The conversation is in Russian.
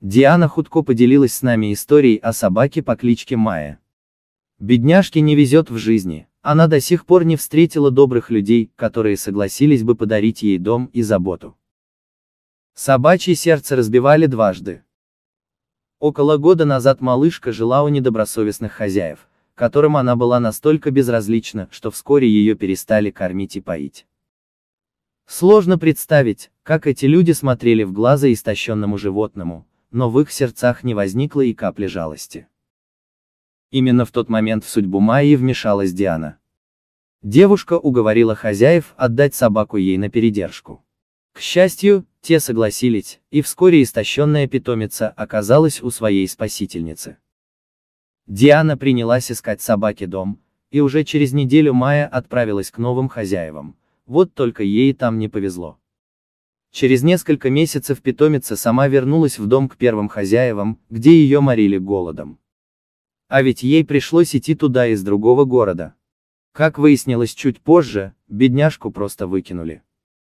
Диана Худко поделилась с нами историей о собаке по кличке Майя. Бедняжке не везет в жизни, она до сих пор не встретила добрых людей, которые согласились бы подарить ей дом и заботу. Собачье сердце разбивали дважды. Около года назад малышка жила у недобросовестных хозяев, которым она была настолько безразлична, что вскоре ее перестали кормить и поить. Сложно представить, как эти люди смотрели в глаза истощенному животному, но в их сердцах не возникло и капли жалости. Именно в тот момент в судьбу Майи вмешалась Диана. Девушка уговорила хозяев отдать собаку ей на передержку. К счастью, те согласились, и вскоре истощенная питомица оказалась у своей спасительницы. Диана принялась искать собаке дом, и уже через неделю Майя отправилась к новым хозяевам, вот только ей там не повезло. Через несколько месяцев питомица сама вернулась в дом к первым хозяевам, где ее морили голодом. А ведь ей пришлось идти туда из другого города. Как выяснилось чуть позже, бедняжку просто выкинули.